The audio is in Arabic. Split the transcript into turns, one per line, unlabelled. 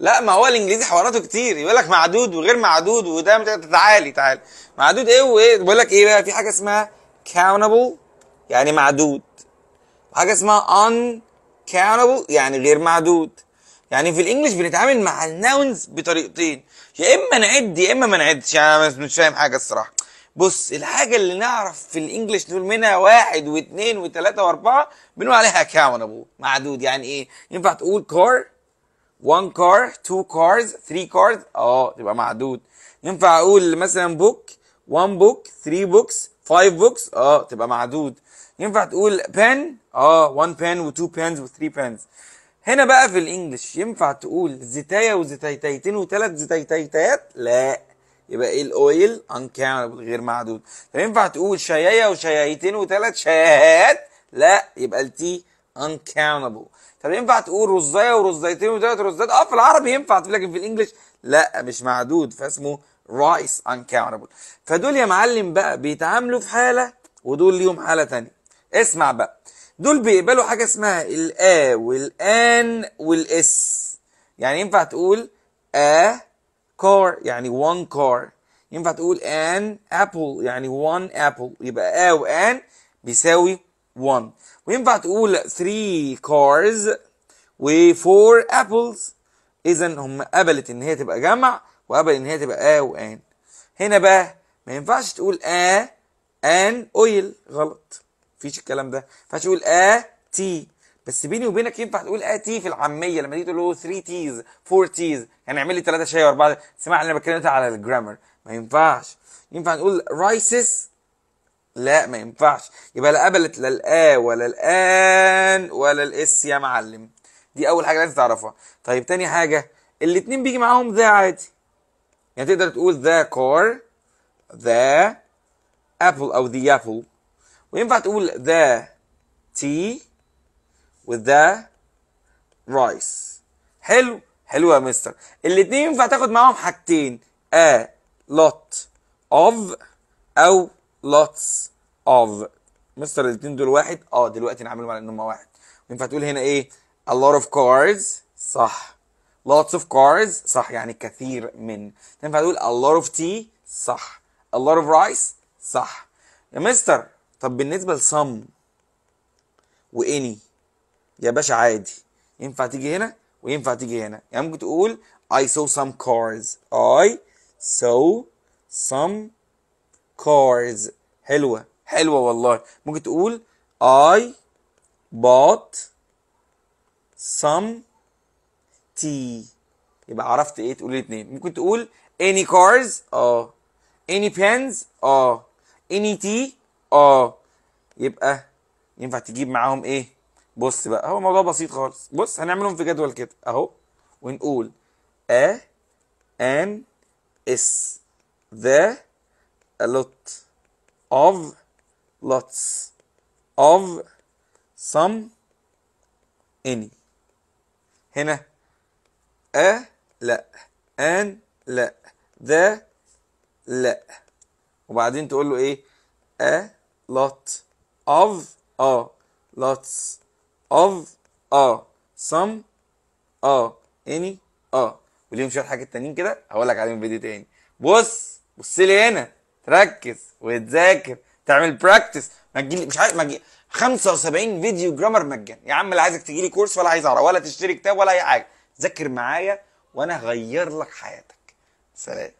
لا ما هو الانجليزي حواراته كتير يقول لك معدود وغير معدود وده تعالي تعالي معدود ايه وايه بقول لك ايه بقى في حاجه اسمها countable يعني معدود وحاجه اسمها uncountable يعني غير معدود يعني في الانجليش بنتعامل مع الناونز بطريقتين يا اما نعد يا اما ما نعدش انا مش فاهم حاجه الصراحه بص الحاجه اللي نعرف في الانجليش نقول منها واحد واثنين وثلاثه واربعه بنقول عليها accountable معدود يعني ايه ينفع تقول car one car two cars three cars اه تبقى معدود ينفع اقول مثلا book one book three books five books اه تبقى معدود ينفع تقول pen اه one pen و two pens و three pens هنا بقى في الانجليش ينفع تقول زتاية وزتايتين وثلاث زتايتايتات لا يبقى ايه الاويل انكاونتبل غير معدود فينفع ينفع تقول شيايه وشيايتين وثلاث شياهات لا يبقى التي uncountable طب ينفع تقول رزايه ورزايتين وثلاث رزات اه في العربي ينفع لكن في الانجليش لا مش معدود فاسمه رايس uncountable فدول يا معلم بقى بيتعاملوا في حاله ودول ليهم حاله ثانيه اسمع بقى دول بيقبلوا حاجه اسمها الا والان والاس يعني ينفع تقول ا كار يعني one كار ينفع تقول ان ابل يعني one ابل يبقى ا وان بيساوي 1 وينفع تقول 3 cars و 4 apples اذا هم قبلت ان هي تبقى جمع وقبل ان هي تبقى ا وان هنا بقى ما ينفعش تقول ا ان اويل غلط مفيش الكلام ده ما ينفعش تقول ا تي بس بيني وبينك ينفع تقول اه تي في العاميه لما تيجي تقول له 3 تيز 4 تيز يعني اعمل لي 3 شاي واربعه سمع اللي انا بتكلم على الجرامر ما ينفعش ينفع نقول رايسز لا ما ينفعش يبقى لا قبلت لا الآ ولا الآن ولا الإس يا معلم دي أول حاجة لازم تعرفها طيب تاني حاجة الاتنين بيجي معاهم ذا عادي يعني تقدر تقول ذا كار ذا أبل أو ذا أبل وينفع تقول ذا تي وذا رايس حلو حلو يا مستر الاتنين ينفع تاخد معاهم حاجتين a lot of او lots of مستر الاثنين دول واحد اه دلوقتي نعملهم على انهم واحد ينفع تقول هنا ايه a lot of cars صح lots of cars صح يعني كثير من ينفع تقول a lot of tea صح a lot of rice صح يا مستر طب بالنسبه some واني يا باشا عادي ينفع تيجي هنا وينفع تيجي هنا يعني ممكن تقول I saw some cars I saw some cars حلوة حلوة والله ممكن تقول I bought some tea يبقى عرفت ايه تقول الاثنين ممكن تقول any cars اه any pens اه any tea اه يبقى ينفع تجيب معاهم ايه بص بقى هو الموضوع بسيط خالص بص هنعملهم في جدول كده اهو ونقول a an اس the a lot of lots of some any هنا a لا an لا the لا وبعدين تقول له ايه a lot of اه lots of اه some اه any اه وليهم شويه حاجات تانيين كده هقول لك عليهم فيديو تاني بص بص لي هنا تركز وتذاكر تعمل براكتس ما تجيلي مش عارف ما تجيلي 75 فيديو جرامر مجاني يا عم لا عايزك تجيلي كورس ولا عايز اقرا ولا تشتري كتاب ولا اي حاجه ذاكر معايا وانا هغير لك حياتك سلام